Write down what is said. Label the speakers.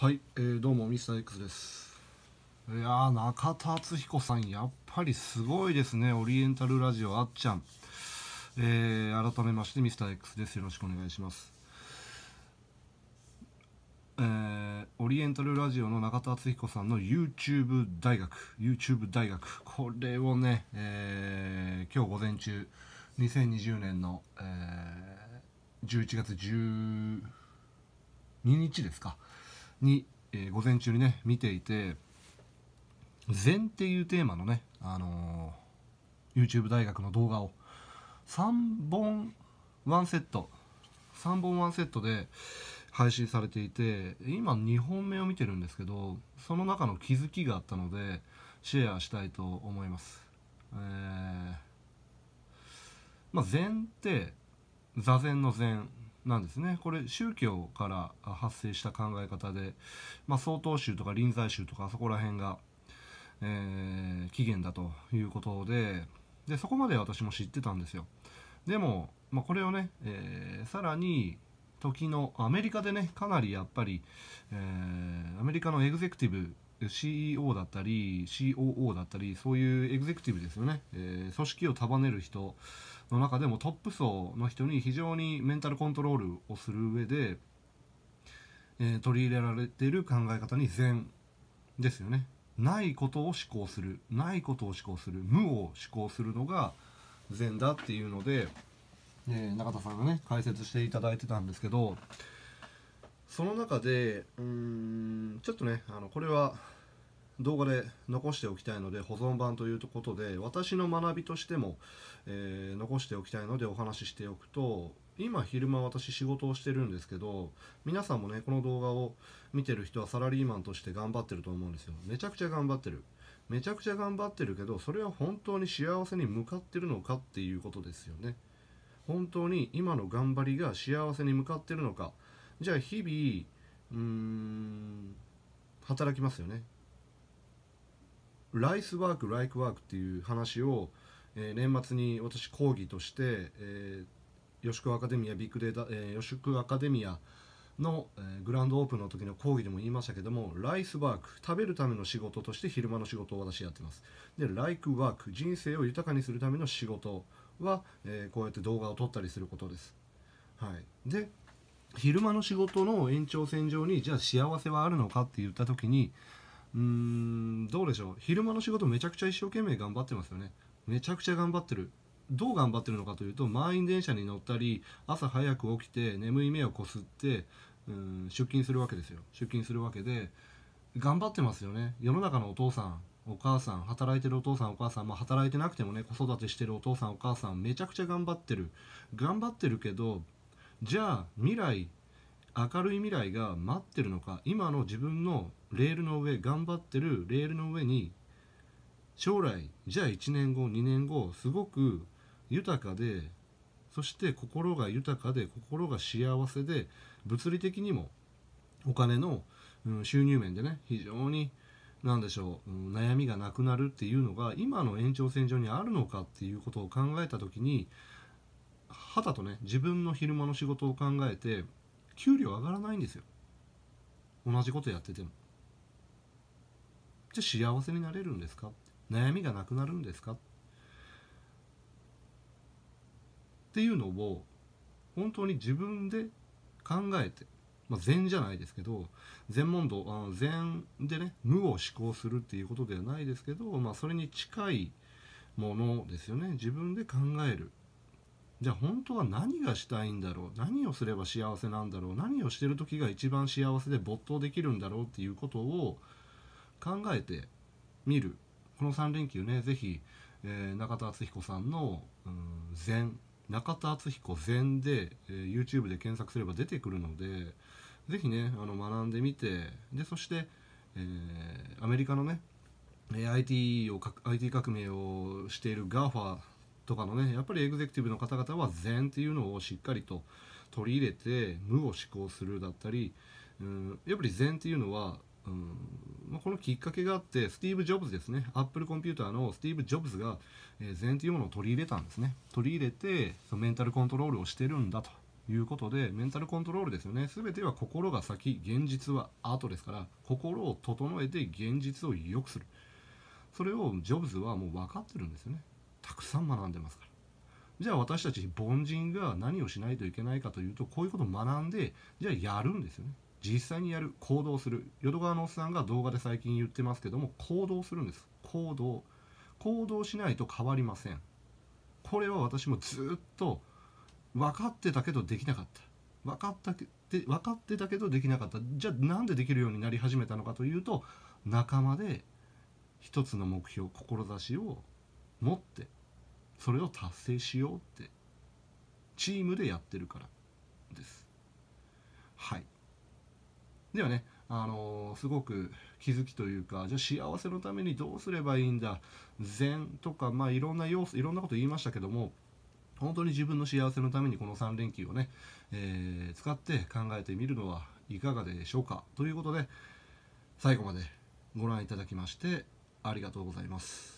Speaker 1: はい、えー、どうもミスター X ですいや中田敦彦さんやっぱりすごいですねオリエンタルラジオあっちゃん、えー、改めましてミスター X ですよろしくお願いしますえー、オリエンタルラジオの中田敦彦さんの YouTube 大学 YouTube 大学これをね、えー、今日午前中2020年の、えー、11月12日ですかに、えー、午前中にね見ていて禅っていうテーマのね、あのー、YouTube 大学の動画を3本1セット3本1セットで配信されていて今2本目を見てるんですけどその中の気づきがあったのでシェアしたいと思います、えー、まあ禅って座禅の禅なんですねこれ宗教から発生した考え方で、まあ、曹洞宗とか臨済宗とかそこら辺が、えー、起源だということででそこまで私も知ってたんですよでも、まあ、これをね、えー、さらに時のアメリカでねかなりやっぱり、えー、アメリカのエグゼクティブ CEO だったり COO だったりそういうエグゼクティブですよね、えー、組織を束ねる人の中でもトップ層の人に非常にメンタルコントロールをする上で、えー、取り入れられている考え方に善ですよね。ないことを思考するないことを思考する無を思考するのが善だっていうので、えー、中田さんがね解説していただいてたんですけどその中でうーんちょっとねあのこれは動画で残しておきたいので保存版ということで私の学びとしても、えー、残しておきたいのでお話ししておくと今昼間私仕事をしてるんですけど皆さんもねこの動画を見てる人はサラリーマンとして頑張ってると思うんですよめちゃくちゃ頑張ってるめちゃくちゃ頑張ってるけどそれは本当に幸せに向かってるのかっていうことですよね本当に今の頑張りが幸せに向かってるのかじゃあ日々うーん働きますよねライスワークライクワークっていう話を、えー、年末に私講義として、えー、吉久アカデミアビッグデータ、えー、吉久アカデミアの、えー、グランドオープンの時の講義でも言いましたけどもライスワーク食べるための仕事として昼間の仕事を私やってますでライクワーク人生を豊かにするための仕事は、えー、こうやって動画を撮ったりすることですはいで昼間の仕事の延長線上にじゃあ幸せはあるのかって言った時にうんどうでしょう昼間の仕事めちゃくちゃ一生懸命頑張ってますよねめちゃくちゃ頑張ってるどう頑張ってるのかというと満員電車に乗ったり朝早く起きて眠い目をこすってうん出勤するわけですよ出勤するわけで頑張ってますよね世の中のお父さんお母さん働いてるお父さんお母さん、まあ、働いてなくてもね子育てしてるお父さんお母さんめちゃくちゃ頑張ってる頑張ってるけどじゃあ未来明るい未来が待ってるのか今の自分のレールの上頑張ってるレールの上に将来じゃあ1年後2年後すごく豊かでそして心が豊かで心が幸せで物理的にもお金の、収入面でね非常に何でしょう、悩みがなくなるっていうのが今の延長線上にあるのかっていうことを考えた時に肌とね自分の昼間の仕事を考えて給料上がらないんですよ同じことやっててもじゃあ幸せになれるんですか悩みがなくなるんですかっていうのを本当に自分で考えて、まあ、禅じゃないですけど禅問答あ禅でね無を思考するっていうことではないですけど、まあ、それに近いものですよね自分で考えるじゃあ本当は何がしたいんだろう何をすれば幸せなんだろう何をしてる時が一番幸せで没頭できるんだろうっていうことを考えてみるこの3連休ね是非、えー、中田敦彦さんの「禅」中田敦彦禅で、えー、YouTube で検索すれば出てくるので是非ねあの学んでみてでそして、えー、アメリカのね IT, を IT 革命をしている GAFA とかのねやっぱりエグゼクティブの方々は善っていうのをしっかりと取り入れて無を思考するだったり、うん、やっぱり善っていうのは、うんまあ、このきっかけがあってスティーブ・ジョブズですねアップルコンピューターのスティーブ・ジョブズが、えっていうものを取り入れたんですね取り入れてそのメンタルコントロールをしてるんだということでメンタルコントロールですよね全ては心が先現実は後ですから心を整えて現実を良くするそれをジョブズはもう分かってるんですよねたくさん学んでますからじゃあ私たち凡人が何をしないといけないかというとこういうことを学んでじゃあやるんですよね実際にやる行動する淀川のおっさんが動画で最近言ってますけども行動するんです行動行動しないと変わりませんこれは私もずっと分かってたけどできなかった分かったで分かってたけどできなかったじゃあなんでできるようになり始めたのかというと仲間で一つの目標志を持ってそれを達成しようってチームでやってるからですはいではねあのー、すごく気づきというかじゃあ幸せのためにどうすればいいんだ禅とかまあいろんな要素いろんなこと言いましたけども本当に自分の幸せのためにこの3連休をね、えー、使って考えてみるのはいかがでしょうかということで最後までご覧いただきましてありがとうございます。